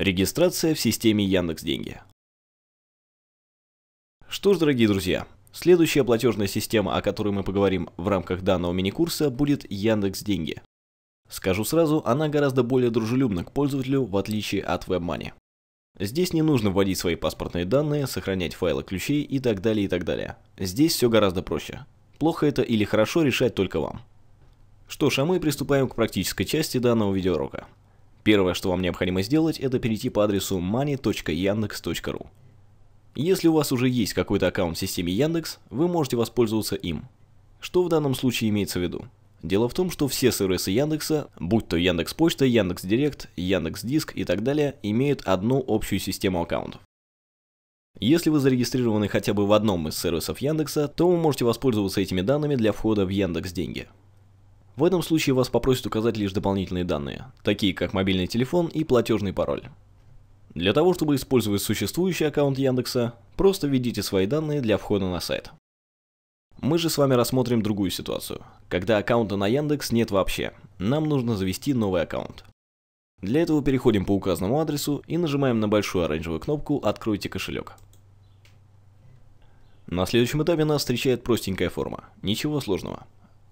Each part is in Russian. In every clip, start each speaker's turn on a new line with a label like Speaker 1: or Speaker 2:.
Speaker 1: Регистрация в системе Яндекс Деньги. Что ж, дорогие друзья, следующая платежная система, о которой мы поговорим в рамках данного мини-курса, будет Яндекс Деньги. Скажу сразу, она гораздо более дружелюбна к пользователю, в отличие от WebMoney. Здесь не нужно вводить свои паспортные данные, сохранять файлы ключей и так далее и так далее. Здесь все гораздо проще. Плохо это или хорошо решать только вам. Что ж, а мы приступаем к практической части данного видеоурока. Первое, что вам необходимо сделать, это перейти по адресу money.yandex.ru. Если у вас уже есть какой-то аккаунт в системе Яндекс, вы можете воспользоваться им. Что в данном случае имеется в виду? Дело в том, что все сервисы Яндекса, будь то Яндекс Почта, Яндекс Директ, Яндекс Диск и так далее, имеют одну общую систему аккаунтов. Если вы зарегистрированы хотя бы в одном из сервисов Яндекса, то вы можете воспользоваться этими данными для входа в Яндекс Деньги. В этом случае вас попросят указать лишь дополнительные данные, такие как мобильный телефон и платежный пароль. Для того, чтобы использовать существующий аккаунт Яндекса, просто введите свои данные для входа на сайт. Мы же с вами рассмотрим другую ситуацию, когда аккаунта на Яндекс нет вообще, нам нужно завести новый аккаунт. Для этого переходим по указанному адресу и нажимаем на большую оранжевую кнопку «Откройте кошелек». На следующем этапе нас встречает простенькая форма, ничего сложного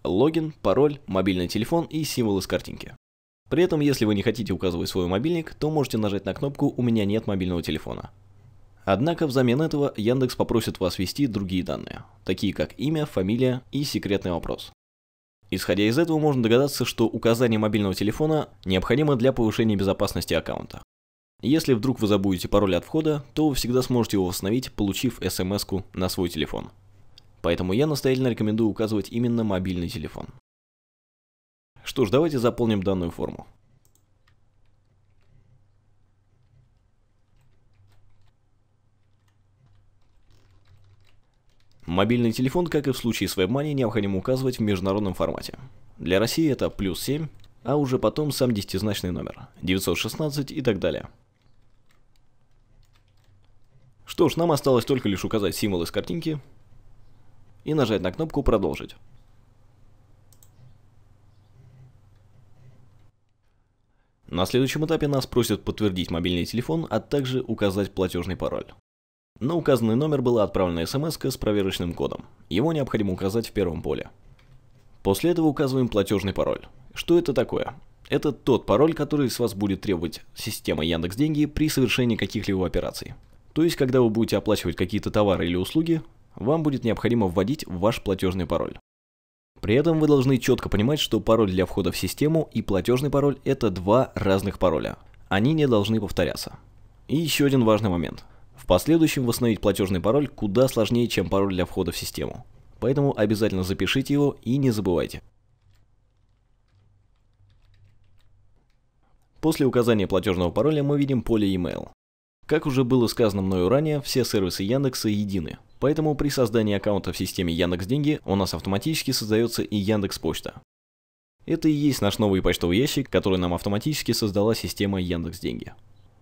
Speaker 1: логин, пароль, мобильный телефон и символ из картинки. При этом, если вы не хотите указывать свой мобильник, то можете нажать на кнопку «У меня нет мобильного телефона». Однако взамен этого Яндекс попросит вас ввести другие данные, такие как имя, фамилия и секретный вопрос. Исходя из этого, можно догадаться, что указание мобильного телефона необходимо для повышения безопасности аккаунта. Если вдруг вы забудете пароль от входа, то вы всегда сможете его восстановить, получив смс на свой телефон. Поэтому я настоятельно рекомендую указывать именно мобильный телефон. Что ж, давайте заполним данную форму. Мобильный телефон, как и в случае с WebMoney, необходимо указывать в международном формате. Для России это плюс 7, а уже потом сам десятизначный номер, 916 и так далее. Что ж, нам осталось только лишь указать символ из картинки, и нажать на кнопку «Продолжить». На следующем этапе нас просят подтвердить мобильный телефон, а также указать платежный пароль. На указанный номер была отправлена смс с проверочным кодом. Его необходимо указать в первом поле. После этого указываем платежный пароль. Что это такое? Это тот пароль, который с вас будет требовать система Яндекс Деньги при совершении каких-либо операций. То есть, когда вы будете оплачивать какие-то товары или услуги, вам будет необходимо вводить ваш платежный пароль. При этом вы должны четко понимать, что пароль для входа в систему и платежный пароль – это два разных пароля. Они не должны повторяться. И еще один важный момент. В последующем восстановить платежный пароль куда сложнее, чем пароль для входа в систему. Поэтому обязательно запишите его и не забывайте. После указания платежного пароля мы видим поле email. Как уже было сказано мною ранее, все сервисы Яндекса едины, поэтому при создании аккаунта в системе Яндекс Деньги у нас автоматически создается и Яндекс Почта. Это и есть наш новый почтовый ящик, который нам автоматически создала система Яндекс Деньги.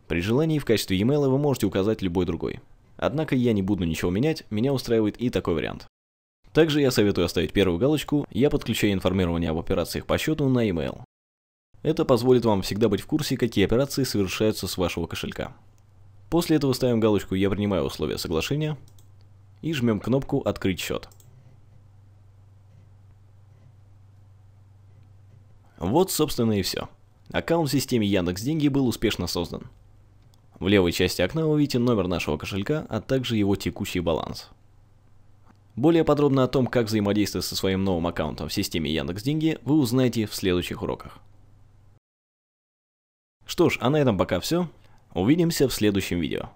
Speaker 1: При желании в качестве e-mail вы можете указать любой другой. Однако я не буду ничего менять, меня устраивает и такой вариант. Также я советую оставить первую галочку «Я подключаю информирование об операциях по счету на e-mail». Это позволит вам всегда быть в курсе, какие операции совершаются с вашего кошелька. После этого ставим галочку «Я принимаю условия соглашения» и жмем кнопку «Открыть счет». Вот, собственно, и все. Аккаунт в системе Яндекс Деньги был успешно создан. В левой части окна вы видите номер нашего кошелька, а также его текущий баланс. Более подробно о том, как взаимодействовать со своим новым аккаунтом в системе Яндекс Деньги, вы узнаете в следующих уроках. Что ж, а на этом пока все. Увидимся в следующем видео.